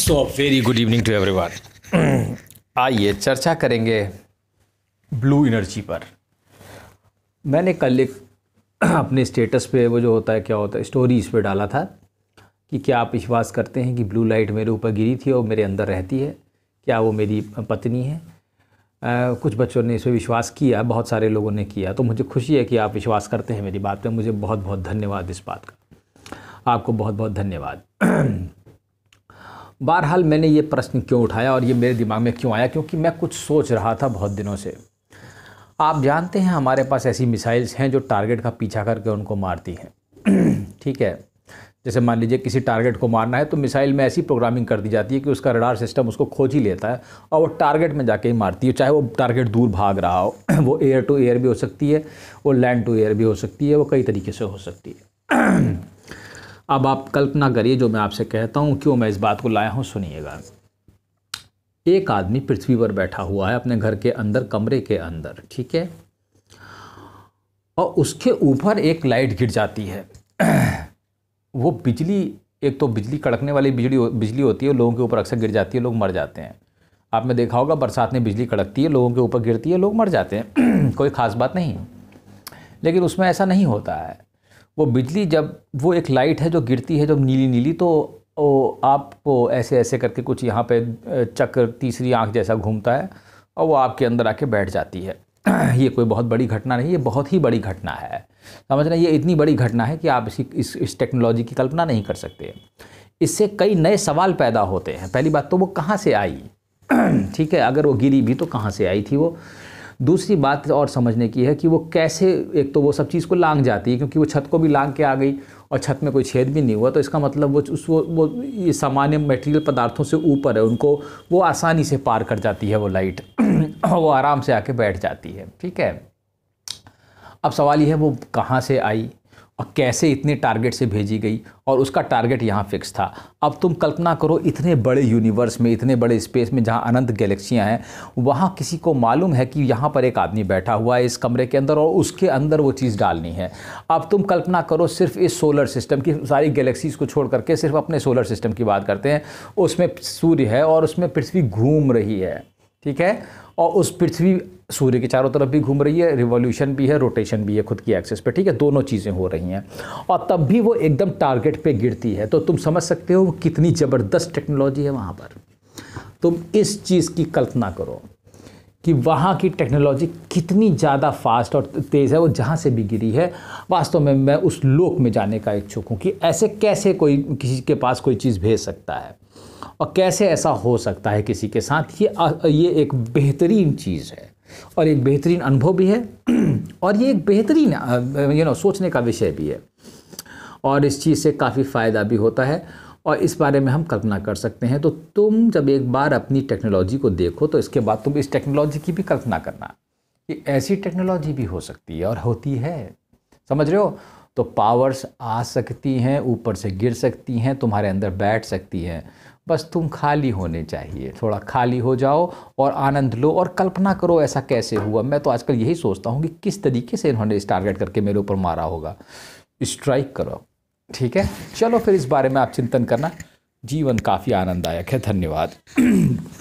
so very good evening to everyone आइए चर्चा करेंगे ब्लू एनर्जी पर मैंने कल एक अपने स्टेटस पे वो जो होता है क्या होता है स्टोरी इस पर डाला था कि क्या आप विश्वास करते हैं कि ब्लू लाइट मेरे ऊपर गिरी थी और मेरे अंदर रहती है क्या वो मेरी पत्नी है आ, कुछ बच्चों ने इस पर विश्वास किया बहुत सारे लोगों ने किया तो मुझे खुशी है कि आप विश्वास करते हैं मेरी बात पर मुझे बहुत बहुत धन्यवाद इस बात का आपको बहुत बहुत धन्यवाद बहरहाल मैंने ये प्रश्न क्यों उठाया और ये मेरे दिमाग में क्यों आया क्योंकि मैं कुछ सोच रहा था बहुत दिनों से आप जानते हैं हमारे पास ऐसी मिसाइल्स हैं जो टारगेट का पीछा करके उनको मारती हैं ठीक है जैसे मान लीजिए किसी टारगेट को मारना है तो मिसाइल में ऐसी प्रोग्रामिंग कर दी जाती है कि उसका रडार सिस्टम उसको खोज ही लेता है और वो टारगेट में जाके ही मारती है चाहे वो टारगेट दूर भाग रहा हो वो एयर टू एयर भी हो सकती है वो लैंड टू एयर भी हो सकती है वो कई तरीके से हो सकती है अब आप कल्पना करिए जो मैं आपसे कहता हूँ क्यों मैं इस बात को लाया हूँ सुनिएगा एक आदमी पृथ्वी पर बैठा हुआ है अपने घर के अंदर कमरे के अंदर ठीक है और उसके ऊपर एक लाइट गिर जाती है वो बिजली एक तो बिजली कड़कने वाली बिजली बिजली होती है लोगों के ऊपर अक्सर गिर जाती है लोग मर जाते हैं आपने देखा होगा बरसात में बिजली कड़कती है लोगों के ऊपर गिरती है लोग मर जाते हैं कोई ख़ास बात नहीं लेकिन उसमें ऐसा नहीं होता है वो बिजली जब वो एक लाइट है जो गिरती है जब नीली नीली तो वो आपको ऐसे ऐसे करके कुछ यहाँ पे चक्र तीसरी आंख जैसा घूमता है और वो आपके अंदर आके बैठ जाती है ये कोई बहुत बड़ी घटना नहीं ये बहुत ही बड़ी घटना है समझ रहे ये इतनी बड़ी घटना है कि आप इसी इस, इस टेक्नोलॉजी की कल्पना नहीं कर सकते इससे कई नए सवाल पैदा होते हैं पहली बात तो वो कहाँ से आई ठीक है अगर वो गिरी भी तो कहाँ से आई थी वो दूसरी बात और समझने की है कि वो कैसे एक तो वो सब चीज़ को लांग जाती है क्योंकि वो छत को भी लांग के आ गई और छत में कोई छेद भी नहीं हुआ तो इसका मतलब वो उस वो, वो ये सामान्य मटेरियल पदार्थों से ऊपर है उनको वो आसानी से पार कर जाती है वो लाइट वो आराम से आके बैठ जाती है ठीक है अब सवाल यह है वो कहाँ से आई और कैसे इतने टारगेट से भेजी गई और उसका टारगेट यहाँ फिक्स था अब तुम कल्पना करो इतने बड़े यूनिवर्स में इतने बड़े स्पेस में जहाँ अनंत गैलेक्सियाँ हैं वहाँ किसी को मालूम है कि यहाँ पर एक आदमी बैठा हुआ है इस कमरे के अंदर और उसके अंदर वो चीज़ डालनी है अब तुम कल्पना करो सिर्फ इस सोलर सिस्टम की सारी गैलेक्सीज़ को छोड़ करके सिर्फ अपने सोलर सिस्टम की बात करते हैं उसमें सूर्य है और उसमें पृथ्वी घूम रही है ठीक है और उस पृथ्वी सूर्य के चारों तरफ भी घूम रही है रिवॉल्यूशन भी है रोटेशन भी है खुद की एक्सेस पे ठीक है दोनों चीज़ें हो रही हैं और तब भी वो एकदम टारगेट पे गिरती है तो तुम समझ सकते हो कितनी ज़बरदस्त टेक्नोलॉजी है वहाँ पर तुम इस चीज़ की कल्पना करो कि वहाँ की टेक्नोलॉजी कितनी ज़्यादा फास्ट और तेज़ है वो जहाँ से भी गिरी है वास्तव में मैं उस लोक में जाने का इच्छुक हूँ कि ऐसे कैसे कोई किसी के पास कोई चीज़ भेज सकता है और कैसे ऐसा हो सकता है किसी के साथ ये ये एक बेहतरीन चीज़ है और एक बेहतरीन अनुभव भी है और ये एक बेहतरीन यू नो सोचने का विषय भी है और इस चीज़ से काफ़ी फ़ायदा भी होता है और इस बारे में हम कल्पना कर सकते हैं तो तुम जब एक बार अपनी टेक्नोलॉजी को देखो तो इसके बाद तुम इस टेक्नोलॉजी की भी कल्पना करना कि ऐसी टेक्नोलॉजी भी हो सकती है और होती है समझ रहे हो तो पावर्स आ सकती हैं ऊपर से गिर सकती हैं तुम्हारे अंदर बैठ सकती हैं बस तुम खाली होने चाहिए थोड़ा खाली हो जाओ और आनंद लो और कल्पना करो ऐसा कैसे हुआ मैं तो आजकल यही सोचता हूँ कि किस तरीके से इन्होंने इस टारगेट करके मेरे ऊपर मारा होगा स्ट्राइक करो ठीक है चलो फिर इस बारे में आप चिंतन करना जीवन काफ़ी आनंददायक है धन्यवाद